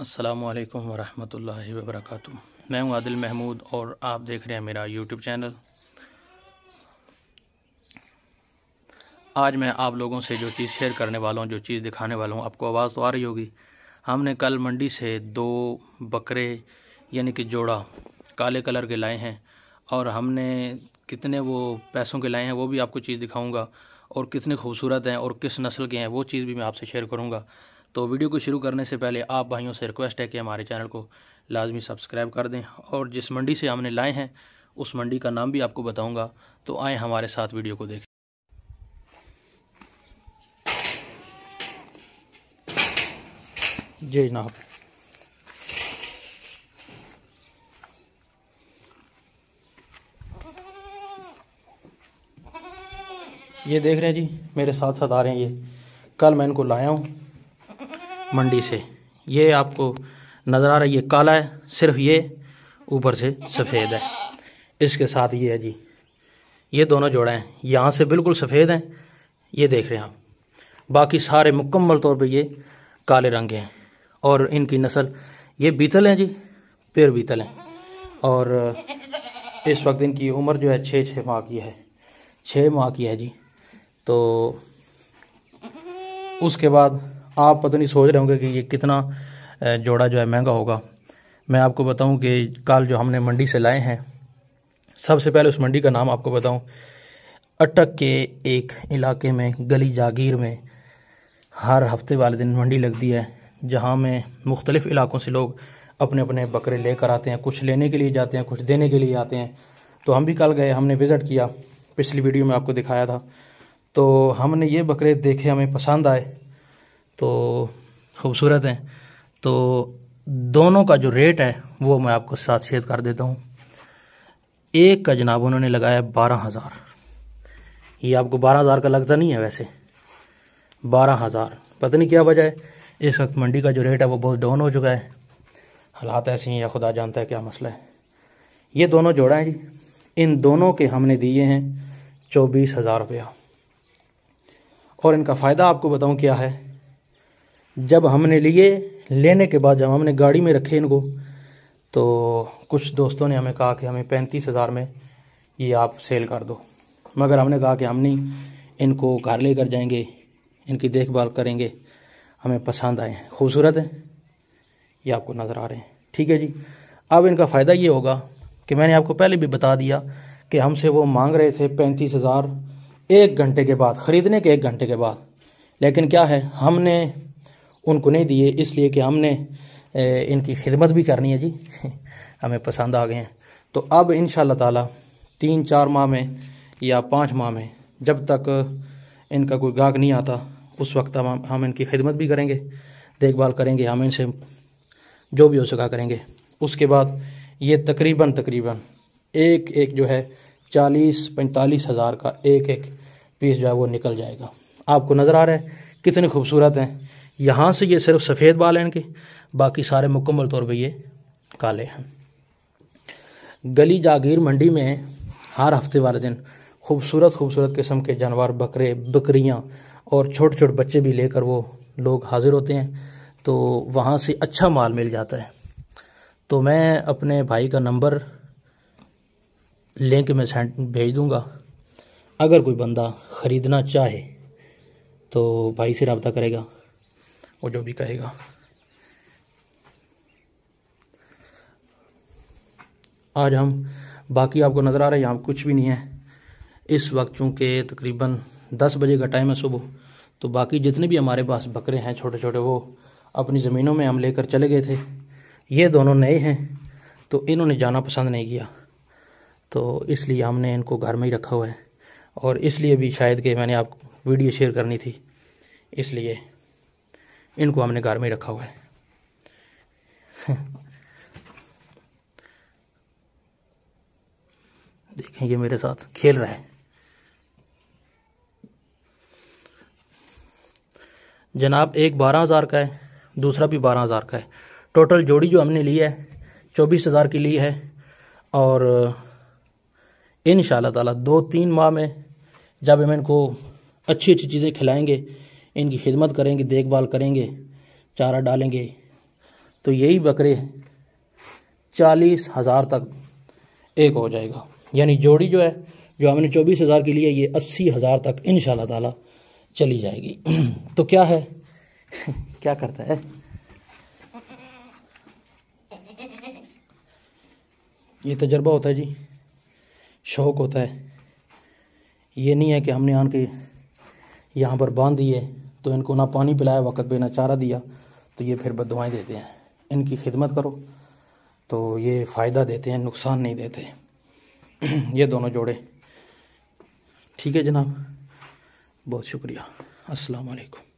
अस्सलाम वालेकुम व मैं हूं आदिल महमूद और आप देख रहे हैं मेरा यूट्यूब चैनल आज मैं आप लोगों से जो चीज़ शेयर करने वाला हूं जो चीज़ दिखाने वाला हूं आपको आवाज़ तो आ रही होगी हमने कल मंडी से दो बकरे यानी कि जोड़ा काले कलर के लाए हैं और हमने कितने वो पैसों के लाए हैं वो भी आपको चीज़ दिखाऊँगा और कितने खूबसूरत हैं और किस नस्ल के हैं वो चीज़ भी मैं आपसे शेयर करूँगा तो वीडियो को शुरू करने से पहले आप भाइयों से रिक्वेस्ट है कि हमारे चैनल को लाजमी सब्सक्राइब कर दें और जिस मंडी से हमने लाए हैं उस मंडी का नाम भी आपको बताऊंगा तो आए हमारे साथ वीडियो को देखें जी जनाब ये देख रहे हैं जी मेरे साथ साथ आ रहे हैं ये कल मैं इनको लाया हूँ मंडी से ये आपको नज़र आ रहा है ये काला है सिर्फ ये ऊपर से सफ़ेद है इसके साथ ये है जी ये दोनों जोड़े हैं यहाँ से बिल्कुल सफ़ेद हैं ये देख रहे हैं आप बाकी सारे मुकम्मल तौर पे ये काले रंग हैं और इनकी नस्ल ये बीतल हैं जी पेड़ बीतल हैं और इस वक्त इनकी उम्र जो है छः छः माह की है छः माह की है जी तो उसके बाद आप पता नहीं सोच रहे होंगे कि ये कितना जोड़ा जो है महंगा होगा मैं आपको बताऊं कि कल जो हमने मंडी से लाए हैं सबसे पहले उस मंडी का नाम आपको बताऊं अटक के एक इलाके में गली जागीर में हर हफ्ते वाले दिन मंडी लगती है जहां में मुख्तलिफ़ इलाकों से लोग अपने अपने बकरे लेकर आते हैं कुछ लेने के लिए जाते हैं कुछ देने के लिए आते हैं तो हम भी कल गए हमने विज़िट किया पिछली वीडियो में आपको दिखाया था तो हमने ये बकरे देखे हमें पसंद आए तो खूबसूरत हैं तो दोनों का जो रेट है वो मैं आपको साथ शेयर कर देता हूँ एक का जनाब उन्होंने लगाया बारह हज़ार ये आपको बारह हज़ार का लगता नहीं है वैसे बारह हज़ार पता नहीं क्या वजह है इस वक्त मंडी का जो रेट है वो बहुत डाउन हो चुका है हालात ऐसे हैं या खुदा जानता है क्या मसला है ये दोनों जोड़ा है जी इन दोनों के हमने दिए हैं चौबीस हज़ार रुपया और इनका फ़ायदा आपको बताऊँ क्या है जब हमने लिए लेने के बाद जब हमने गाड़ी में रखे इनको तो कुछ दोस्तों ने हमें कहा कि हमें पैंतीस हज़ार में ये आप सेल कर दो मगर हमने कहा कि हम नहीं इनको घर लेकर जाएंगे इनकी देखभाल करेंगे हमें पसंद आए हैं खूबसूरत हैं ये आपको नज़र आ रहे हैं ठीक है जी अब इनका फ़ायदा ये होगा कि मैंने आपको पहले भी बता दिया कि हमसे वो मांग रहे थे पैंतीस हज़ार एक घंटे के बाद ख़रीदने के एक घंटे के बाद लेकिन क्या है हमने उनको नहीं दिए इसलिए कि हमने इनकी खिदमत भी करनी है जी हमें पसंद आ गए हैं तो अब इन ताला तीन चार माह में या पाँच माह में जब तक इनका कोई गाहक नहीं आता उस वक्त हम हम इनकी खिदमत भी करेंगे देखभाल करेंगे हम इनसे जो भी हो सका करेंगे उसके बाद ये तकरीबन तकरीबन एक एक जो है चालीस पैंतालीस हज़ार का एक एक पीस जो है वो निकल जाएगा आपको नज़र आ रहा है कितने खूबसूरत हैं यहाँ से ये सिर्फ सफ़ेद बाल हैं इनके बाकी सारे मुकम्मल तौर पर ये काले हैं गली जागीर मंडी में हर हफ्ते वाले दिन खूबसूरत खूबसूरत किस्म के जानवर बकरे बकरियाँ और छोटे छोटे बच्चे भी लेकर वो लोग हाज़िर होते हैं तो वहाँ से अच्छा माल मिल जाता है तो मैं अपने भाई का नंबर लिंक में सेंड भेज दूँगा अगर कोई बंदा ख़रीदना चाहे तो भाई से रबता करेगा वो जो भी कहेगा आज हम बाकी आपको नज़र आ रहा है यहाँ कुछ भी नहीं है इस वक्त चूँकि तकरीबन दस बजे का टाइम है सुबह तो बाकी जितने भी हमारे पास बकरे हैं छोटे छोटे वो अपनी ज़मीनों में हम लेकर चले गए थे ये दोनों नए हैं तो इन्होंने जाना पसंद नहीं किया तो इसलिए हमने इनको घर में ही रखा हुआ है और इसलिए भी शायद कि मैंने आप वीडियो शेयर करनी थी इसलिए इनको हमने घर में रखा हुआ है देखें ये मेरे साथ खेल रहा है जनाब एक बारह हज़ार का है दूसरा भी बारह हज़ार का है टोटल जोड़ी जो हमने ली है चौबीस हज़ार की ली है और इन ताला दो तीन माह में जब हम इनको अच्छी अच्छी चीज़ें खिलाएंगे इनकी खिदमत करेंगे देखभाल करेंगे चारा डालेंगे तो यही बकरे चालीस हज़ार तक एक हो जाएगा यानी जोड़ी जो है जो हमने चौबीस हज़ार की लिए ये अस्सी हज़ार तक इन ताला चली जाएगी तो क्या है क्या करता है ये तजर्बा होता है जी शौक़ होता है ये नहीं है कि हमने आन के यहाँ पर बांध दिए तो इनको ना पानी पिलाया वक़्त पर ना चारा दिया तो ये फिर बदवाएँ देते हैं इनकी खिदमत करो तो ये फ़ायदा देते हैं नुकसान नहीं देते ये दोनों जोड़े ठीक है जनाब बहुत शुक्रिया अस्सलाम वालेकुम